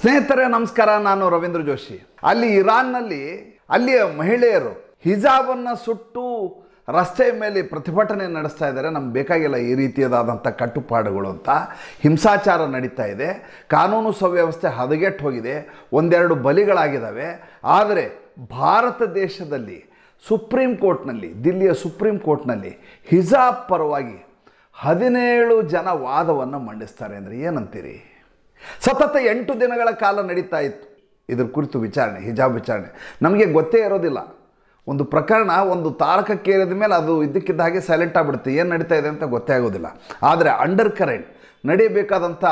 ಸ್ನೇಹಿತರೆ ನಮಸ್ಕಾರ ನಾನು ರವೀಂದ್ರ ಜೋಶಿ ಅಲ್ಲಿ ಇರಾನ್ನಲ್ಲಿ ಅಲ್ಲಿಯ ಮಹಿಳೆಯರು ಹಿಜಾಬನ್ನು ಸುಟ್ಟು ರಸ್ತೆಯ ಮೇಲೆ ಪ್ರತಿಭಟನೆ ನಡೆಸ್ತಾ ಇದ್ದಾರೆ ನಮ್ಗೆ ಬೇಕಾಗಿಲ್ಲ ಈ ರೀತಿಯಾದಂಥ ಕಟ್ಟುಪಾಡುಗಳು ಅಂತ ಹಿಂಸಾಚಾರ ನಡೀತಾ ಇದೆ ಕಾನೂನು ಸುವ್ಯವಸ್ಥೆ ಹದಗೆಟ್ಟು ಹೋಗಿದೆ ಒಂದೆರಡು ಬಲಿಗಳಾಗಿದ್ದಾವೆ ಆದರೆ ಭಾರತ ದೇಶದಲ್ಲಿ ಸುಪ್ರೀಂ ಕೋರ್ಟ್ನಲ್ಲಿ ದಿಲ್ಲಿಯ ಸುಪ್ರೀಂ ಕೋರ್ಟ್ನಲ್ಲಿ ಹಿಜಾಬ್ ಪರವಾಗಿ ಹದಿನೇಳು ಜನ ವಾದವನ್ನು ಮಂಡಿಸ್ತಾರೆ ಅಂದರೆ ಏನಂತೀರಿ ಸತತ ಎಂಟು ದಿನಗಳ ಕಾಲ ನಡೀತಾ ಇತ್ತು ಇದ್ರ ಕುರಿತು ವಿಚಾರಣೆ ಹಿಜಾಬ್ ವಿಚಾರಣೆ ನಮಗೆ ಗೊತ್ತೇ ಇರೋದಿಲ್ಲ ಒಂದು ಪ್ರಕರಣ ಒಂದು ತಾರಕಕ್ಕೇರಿದ ಮೇಲೆ ಅದು ಇದ್ದಕ್ಕಿದ್ದ ಹಾಗೆ ಸೈಲೆಂಟ್ ಆಗಿಬಿಡುತ್ತೆ ಏನು ನಡೀತಾ ಇದೆ ಅಂತ ಗೊತ್ತೇ ಆಗೋದಿಲ್ಲ ಆದರೆ ಅಂಡರ್ ಕರೆಂಟ್ ನಡೆಯಬೇಕಾದಂಥ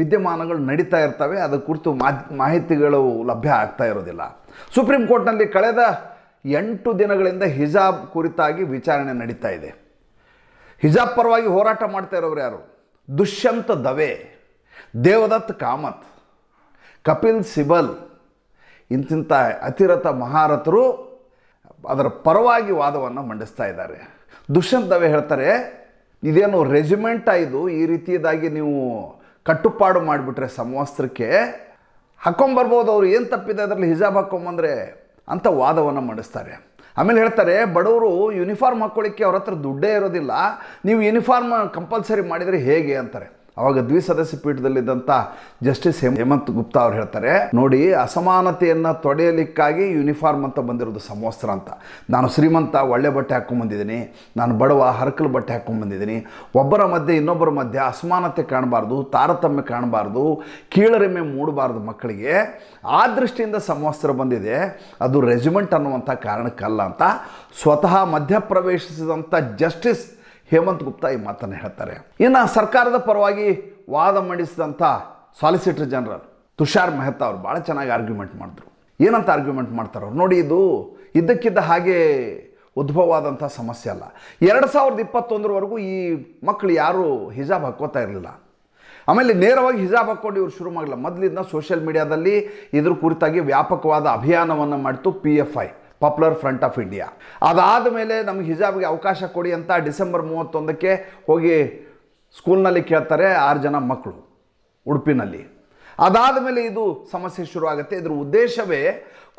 ವಿದ್ಯಮಾನಗಳು ನಡೀತಾ ಇರ್ತವೆ ಅದರ ಕುರಿತು ಮಾಹಿತಿಗಳು ಲಭ್ಯ ಆಗ್ತಾ ಇರೋದಿಲ್ಲ ಸುಪ್ರೀಂ ಕೋರ್ಟ್ನಲ್ಲಿ ಕಳೆದ ಎಂಟು ದಿನಗಳಿಂದ ಹಿಜಾಬ್ ಕುರಿತಾಗಿ ವಿಚಾರಣೆ ನಡೀತಾ ಇದೆ ಹಿಜಾಬ್ ಪರವಾಗಿ ಹೋರಾಟ ಮಾಡ್ತಾ ಇರೋರು ಯಾರು ದುಷ್ಯಂತ ದವೆ ದೇವದತ್ ಕಾಮತ್ ಕಪಿಲ್ ಸಿಬಲ್ ಇಂತಿಂಥ ಅತಿರಥ ಮಹಾರಥರು ಅದರ ಪರವಾಗಿ ವಾದವನ್ನು ಮಂಡಿಸ್ತಾ ಇದ್ದಾರೆ ದುಷ್ಯಂತ್ ದವೆ ಹೇಳ್ತಾರೆ ಇದೇನು ರೆಜಿಮೆಂಟ ಇದು ಈ ರೀತಿಯದಾಗಿ ನೀವು ಕಟ್ಟುಪಾಡು ಮಾಡಿಬಿಟ್ರೆ ಸಮವಸ್ತ್ರಕ್ಕೆ ಹಾಕ್ಕೊಂಬರ್ಬೋದು ಅವ್ರು ಏನು ತಪ್ಪಿದೆ ಅದರಲ್ಲಿ ಹಿಜಾಬ್ ಹಾಕ್ಕೊಂಬಂದರೆ ಅಂತ ವಾದವನ್ನು ಮಂಡಿಸ್ತಾರೆ ಆಮೇಲೆ ಹೇಳ್ತಾರೆ ಬಡವರು ಯೂನಿಫಾರ್ಮ್ ಹಾಕ್ಕೊಳ್ಳಿಕ್ಕೆ ಅವ್ರ ಹತ್ರ ದುಡ್ಡೇ ಇರೋದಿಲ್ಲ ನೀವು ಯೂನಿಫಾರ್ಮ್ ಕಂಪಲ್ಸರಿ ಮಾಡಿದರೆ ಹೇಗೆ ಅಂತಾರೆ ಅವಾಗ ದ್ವಿಸದಸ್ಯ ಪೀಠದಲ್ಲಿದ್ದಂಥ ಜಸ್ಟಿಸ್ ಹೇಮಂತ್ ಗುಪ್ತಾ ಅವ್ರು ಹೇಳ್ತಾರೆ ನೋಡಿ ಅಸಮಾನತೆಯನ್ನು ತೊಡೆಯಲಿಕ್ಕಾಗಿ ಯೂನಿಫಾರ್ಮ್ ಅಂತ ಬಂದಿರೋದು ಸಮವಸ್ತ್ರ ಅಂತ ನಾನು ಶ್ರೀಮಂತ ಒಳ್ಳೆ ಬಟ್ಟೆ ಬಂದಿದ್ದೀನಿ ನಾನು ಬಡವ ಹರಕಲು ಬಟ್ಟೆ ಬಂದಿದ್ದೀನಿ ಒಬ್ಬರ ಮಧ್ಯೆ ಇನ್ನೊಬ್ಬರ ಮಧ್ಯೆ ಅಸಮಾನತೆ ಕಾಣಬಾರ್ದು ತಾರತಮ್ಯ ಕಾಣಬಾರ್ದು ಕೀಳರಿಮೆ ಮೂಡಬಾರ್ದು ಮಕ್ಕಳಿಗೆ ಆ ದೃಷ್ಟಿಯಿಂದ ಸಮವಸ್ತ್ರ ಬಂದಿದೆ ಅದು ರೆಜಿಮೆಂಟ್ ಅನ್ನುವಂಥ ಕಾರಣಕ್ಕಲ್ಲ ಅಂತ ಸ್ವತಃ ಮಧ್ಯಪ್ರವೇಶಿಸಿದಂಥ ಜಸ್ಟಿಸ್ ಹೇಮಂತ್ ಗುಪ್ತಾ ಈ ಮಾತನ್ನು ಹೇಳ್ತಾರೆ ಇನ್ನು ಸರ್ಕಾರದ ಪರವಾಗಿ ವಾದ ಮಂಡಿಸಿದಂಥ ಸಾಲಿಸಿಟರ್ ಜನರಲ್ ತುಷಾರ್ ಮೆಹ್ತಾ ಅವರು ಭಾಳ ಚೆನ್ನಾಗಿ ಆರ್ಗ್ಯುಮೆಂಟ್ ಮಾಡಿದ್ರು ಏನಂತ ಆರ್ಗ್ಯುಮೆಂಟ್ ಮಾಡ್ತಾರೆ ಅವ್ರು ನೋಡಿ ಇದು ಇದ್ದಕ್ಕಿದ್ದ ಹಾಗೆ ಉದ್ಭವವಾದಂಥ ಸಮಸ್ಯೆ ಅಲ್ಲ ಎರಡು ಸಾವಿರದ ಇಪ್ಪತ್ತೊಂದರವರೆಗೂ ಈ ಮಕ್ಕಳು ಯಾರೂ ಹಿಜಾಬ್ ಹಾಕ್ಕೋತಾ ಇರಲಿಲ್ಲ ಆಮೇಲೆ ನೇರವಾಗಿ ಹಿಜಾಬ್ ಹಾಕ್ಕೊಂಡು ಇವರು ಶುರು ಮಾಡಲಿಲ್ಲ ಮೊದಲಿಂದ ಸೋಷಿಯಲ್ ಮೀಡಿಯಾದಲ್ಲಿ ಇದ್ರ ಕುರಿತಾಗಿ ವ್ಯಾಪಕವಾದ ಅಭಿಯಾನವನ್ನು ಮಾಡಿತು P F I Popular Front of India ಅದಾದ ಮೇಲೆ ನಮಗೆ ಹಿಜಾಬ್ಗೆ ಅವಕಾಶ ಕೊಡಿ ಅಂತ ಡಿಸೆಂಬರ್ ಮೂವತ್ತೊಂದಕ್ಕೆ ಹೋಗಿ ಸ್ಕೂಲ್ನಲ್ಲಿ ಕೇಳ್ತಾರೆ ಆರು ಜನ ಮಕ್ಕಳು ಉಡುಪಿನಲ್ಲಿ ಅದಾದ ಮೇಲೆ ಇದು ಸಮಸ್ಯೆ ಶುರುವಾಗುತ್ತೆ ಇದರ ಉದ್ದೇಶವೇ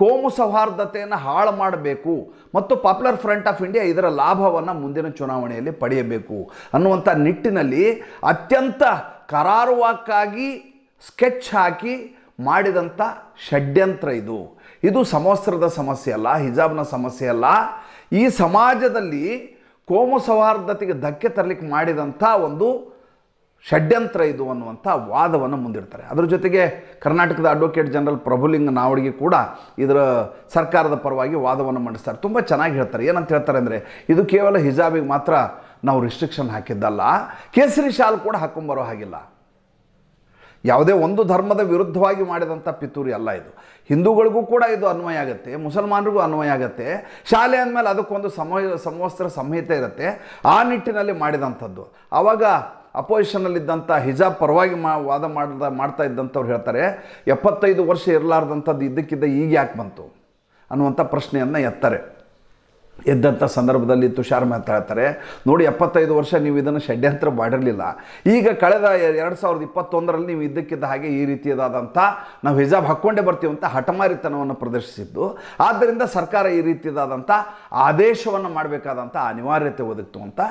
ಕೋಮು ಸೌಹಾರ್ದತೆಯನ್ನು ಹಾಳು ಮಾಡಬೇಕು ಮತ್ತು ಪಾಪ್ಯುಲರ್ ಫ್ರಂಟ್ ಆಫ್ ಇಂಡಿಯಾ ಇದರ ಲಾಭವನ್ನು ಮುಂದಿನ ಚುನಾವಣೆಯಲ್ಲಿ ಪಡೆಯಬೇಕು ಅನ್ನುವಂಥ ನಿಟ್ಟಿನಲ್ಲಿ ಅತ್ಯಂತ ಕರಾರುವಾಕ್ಕಾಗಿ ಸ್ಕೆಚ್ ಹಾಕಿ ಮಾಡಿದಂಥ ಷಡ್ಯಂತ್ರ ಇದು ಇದು ಸಮವಸ್ತ್ರದ ಸಮಸ್ಯೆ ಅಲ್ಲ ಹಿಜಾಬ್ನ ಸಮಸ್ಯೆ ಅಲ್ಲ ಈ ಸಮಾಜದಲ್ಲಿ ಕೋಮು ಸೌಹಾರ್ದತೆಗೆ ಧಕ್ಕೆ ತರಲಿಕ್ಕೆ ಮಾಡಿದಂಥ ಒಂದು ಷಡ್ಯಂತ್ರ ಇದು ಅನ್ನುವಂಥ ವಾದವನ್ನು ಮುಂದಿಡ್ತಾರೆ ಅದ್ರ ಜೊತೆಗೆ ಕರ್ನಾಟಕದ ಅಡ್ವೊಕೇಟ್ ಜನರಲ್ ಪ್ರಭುಲಿಂಗ ನಾವಡಿಗೆ ಕೂಡ ಇದರ ಸರ್ಕಾರದ ಪರವಾಗಿ ವಾದವನ್ನು ಮಂಡಿಸ್ತಾರೆ ತುಂಬ ಚೆನ್ನಾಗಿ ಹೇಳ್ತಾರೆ ಏನಂತ ಹೇಳ್ತಾರೆ ಅಂದರೆ ಇದು ಕೇವಲ ಹಿಜಾಬಿಗೆ ಮಾತ್ರ ನಾವು ರಿಸ್ಟ್ರಿಕ್ಷನ್ ಹಾಕಿದ್ದಲ್ಲ ಕೇಸರಿ ಶಾಲ್ ಕೂಡ ಹಾಕ್ಕೊಂಬರೋ ಹಾಗಿಲ್ಲ ಯಾವುದೇ ಒಂದು ಧರ್ಮದ ವಿರುದ್ಧವಾಗಿ ಮಾಡಿದಂಥ ಪಿತೂರಿ ಅಲ್ಲ ಇದು ಹಿಂದೂಗಳಿಗೂ ಕೂಡ ಇದು ಅನ್ವಯ ಆಗುತ್ತೆ ಮುಸಲ್ಮಾನರಿಗೂ ಅನ್ವಯ ಆಗುತ್ತೆ ಶಾಲೆ ಅಂದಮೇಲೆ ಅದಕ್ಕೊಂದು ಸಮ ಸಮವಸ್ತ್ರ ಸಂಹಿತೆ ಇರುತ್ತೆ ಆ ನಿಟ್ಟಿನಲ್ಲಿ ಮಾಡಿದಂಥದ್ದು ಆವಾಗ ಅಪೋಸಿಷನಲ್ಲಿದ್ದಂಥ ಹಿಜಾಬ್ ಪರವಾಗಿ ಮಾ ವಾದ ಮಾಡಿದ ಮಾಡ್ತಾ ಇದ್ದಂಥವ್ರು ಹೇಳ್ತಾರೆ ಎಪ್ಪತ್ತೈದು ವರ್ಷ ಇರಲಾರ್ದಂಥದ್ದು ಇದ್ದಕ್ಕಿದ್ದ ಈಗ ಯಾಕೆ ಬಂತು ಅನ್ನುವಂಥ ಪ್ರಶ್ನೆಯನ್ನು ಎತ್ತಾರೆ ಎದ್ದಂಥ ಸಂದರ್ಭದಲ್ಲಿ ತುಷಾರ್ ಮೆಹ್ತಾ ಹೇಳ್ತಾರೆ ನೋಡಿ ಎಪ್ಪತ್ತೈದು ವರ್ಷ ನೀವು ಇದನ್ನು ಷಡ್ಯಂತ್ರ ಮಾಡಿರಲಿಲ್ಲ ಈಗ ಕಳೆದ ಎರಡು ಸಾವಿರದ ಇಪ್ಪತ್ತೊಂದರಲ್ಲಿ ನೀವು ಇದ್ದಕ್ಕಿದ್ದ ಹಾಗೆ ಈ ರೀತಿಯದಾದಂಥ ನಾವು ಹಿಜಾಬ್ ಹಾಕ್ಕೊಂಡೇ ಅಂತ ಹಠಮಾರಿತನವನ್ನು ಪ್ರದರ್ಶಿಸಿದ್ದು ಆದ್ದರಿಂದ ಸರ್ಕಾರ ಈ ರೀತಿಯದಾದಂಥ ಆದೇಶವನ್ನು ಮಾಡಬೇಕಾದಂಥ ಅನಿವಾರ್ಯತೆ ಒದಗಿತು ಅಂತ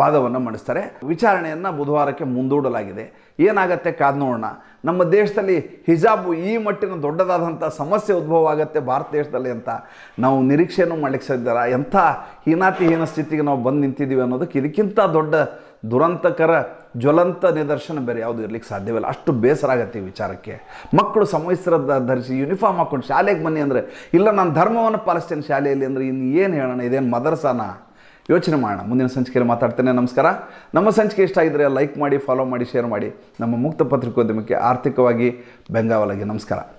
ವಾದವನ್ನು ಮಾಡಿಸ್ತಾರೆ ವಿಚಾರಣೆಯನ್ನು ಬುಧವಾರಕ್ಕೆ ಮುಂದೂಡಲಾಗಿದೆ ಏನಾಗತ್ತೆ ಕಾದ್ ನೋಡೋಣ ನಮ್ಮ ದೇಶದಲ್ಲಿ ಹಿಜಾಬು ಈ ಮಟ್ಟಿನ ದೊಡ್ಡದಾದಂಥ ಸಮಸ್ಯೆ ಉದ್ಭವ ಆಗುತ್ತೆ ಭಾರತ ದೇಶದಲ್ಲಿ ಅಂತ ನಾವು ನಿರೀಕ್ಷೆಯನ್ನು ಮಾಡಲಿಕ್ಕೆ ಸಾಧ್ಯ ಎಂಥ ಹೀನಾತಿಹೀನ ಸ್ಥಿತಿಗೆ ನಾವು ಬಂದು ನಿಂತಿದ್ದೀವಿ ಅನ್ನೋದಕ್ಕೆ ಇದಕ್ಕಿಂತ ದೊಡ್ಡ ದುರಂತಕರ ಜ್ವಲಂತ ನಿದರ್ಶನ ಬೇರೆ ಯಾವುದು ಇರಲಿಕ್ಕೆ ಸಾಧ್ಯವಿಲ್ಲ ಅಷ್ಟು ಬೇಸರ ಆಗತ್ತೆ ಈ ವಿಚಾರಕ್ಕೆ ಮಕ್ಕಳು ಸಮವಸ್ತ್ರ ಧರಿಸಿ ಯೂನಿಫಾರ್ಮ್ ಹಾಕ್ಕೊಂಡು ಶಾಲೆಗೆ ಬನ್ನಿ ಅಂದರೆ ಇಲ್ಲ ನಾನು ಧರ್ಮವನ್ನು ಪಾಲಿಸ್ತೇನೆ ಶಾಲೆಯಲ್ಲಿ ಅಂದರೆ ಇನ್ನು ಏನು ಹೇಳೋಣ ಇದೇನು ಮದರ್ಸಾನ ಯೋಚನೆ ಮಾಡೋಣ ಮುಂದಿನ ಸಂಚಿಕೆಯಲ್ಲಿ ಮಾತಾಡ್ತೇನೆ ನಮಸ್ಕಾರ ನಮ್ಮ ಸಂಚಿಕೆ ಇಷ್ಟ ಆಗಿದ್ದರೆ ಲೈಕ್ ಮಾಡಿ ಫಾಲೋ ಮಾಡಿ ಶೇರ್ ಮಾಡಿ ನಮ್ಮ ಮುಕ್ತ ಪತ್ರಿಕೋದ್ಯಮಕ್ಕೆ ಆರ್ಥಿಕವಾಗಿ ಬೆಂಗಾವಲಾಗಿ ನಮಸ್ಕಾರ